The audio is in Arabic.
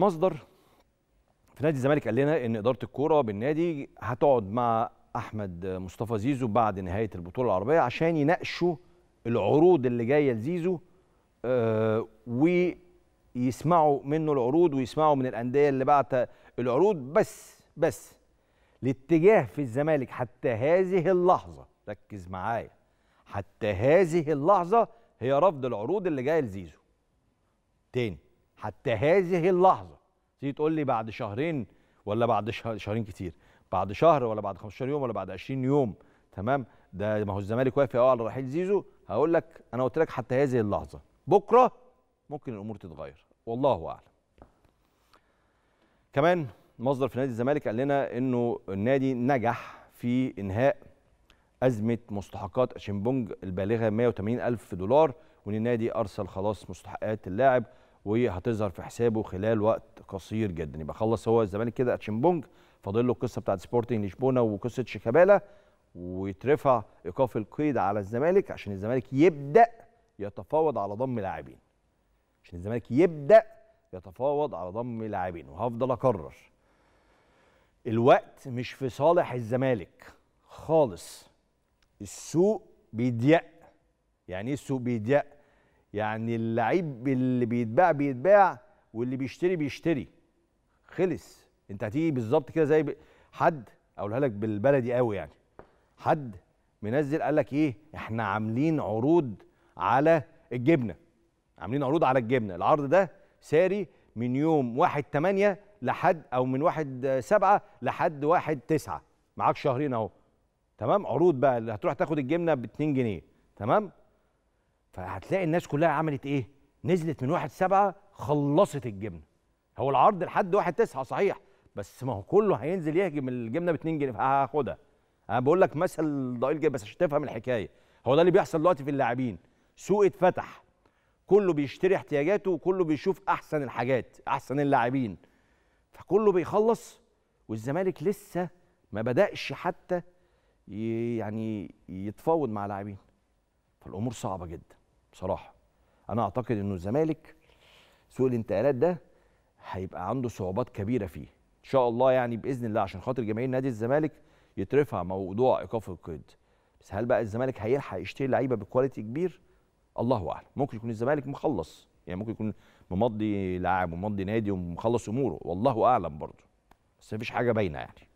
مصدر في نادي الزمالك قال لنا ان اداره الكوره بالنادي هتقعد مع احمد مصطفى زيزو بعد نهايه البطوله العربيه عشان يناقشوا العروض اللي جايه لزيزو آه، ويسمعوا منه العروض ويسمعوا من الانديه اللي بعت العروض بس بس الاتجاه في الزمالك حتى هذه اللحظه ركز معايا حتى هذه اللحظه هي رفض العروض اللي جايه لزيزو تاني حتى هذه اللحظه تيجي تقول لي بعد شهرين ولا بعد شهرين كتير بعد شهر ولا بعد 15 يوم ولا بعد 20 يوم تمام ده ما هو الزمالك وافق اهو على رحيل زيزو هقول لك انا قلت لك حتى هذه اللحظه بكره ممكن الامور تتغير والله اعلم كمان مصدر في نادي الزمالك قال لنا انه النادي نجح في انهاء ازمه مستحقات اشيمبونج البالغه 180 الف دولار وان النادي ارسل خلاص مستحقات اللاعب وهتظهر في حسابه خلال وقت قصير جدا يبقى خلص هو الزمالك كده اتشيمبونج فاضل له القصه بتاعت سبورتنج لشبونه وقصه شيكابالا ويترفع ايقاف القيد على الزمالك عشان الزمالك يبدا يتفاوض على ضم لاعبين عشان الزمالك يبدا يتفاوض على ضم لاعبين وهفضل اكرر الوقت مش في صالح الزمالك خالص السوق بيضيق يعني ايه السوق بيضيق يعني اللعيب اللي بيتباع بيتباع واللي بيشتري بيشتري خلص انت هتيجي بالظبط كده زي حد اقولها لك بالبلدي قوي يعني حد منزل قال لك ايه احنا عاملين عروض على الجبنه عاملين عروض على الجبنه العرض ده ساري من يوم 1 8 لحد او من 1 7 لحد 1 9 معاك شهرين اهو تمام عروض بقى اللي هتروح تاخد الجبنه ب 2 جنيه تمام فهتلاقي الناس كلها عملت ايه نزلت من واحد سبعة خلصت الجبنه هو العرض لحد واحد تسعة صحيح بس ما هو كله هينزل يهجم الجبنه ب 2 جنيه هاخدها انا بقول لك مثل ضئيل جدا بس عشان تفهم الحكايه هو ده اللي بيحصل دلوقتي في اللاعبين سوق اتفتح كله بيشتري احتياجاته وكله بيشوف احسن الحاجات احسن اللاعبين فكله بيخلص والزمالك لسه ما بداش حتى يعني يتفاوض مع لاعبين فالامور صعبه جدا بصراحه انا اعتقد انه الزمالك سوق الانتقالات ده هيبقى عنده صعوبات كبيره فيه ان شاء الله يعني باذن الله عشان خاطر جماهير نادي الزمالك يترفع موضوع ايقاف القيد بس هل بقى الزمالك هيلحق يشتري لعيبه بكواليتي كبير الله اعلم ممكن يكون الزمالك مخلص يعني ممكن يكون ممضي لاعب وممضي نادي ومخلص اموره والله اعلم برضه بس مفيش حاجه باينه يعني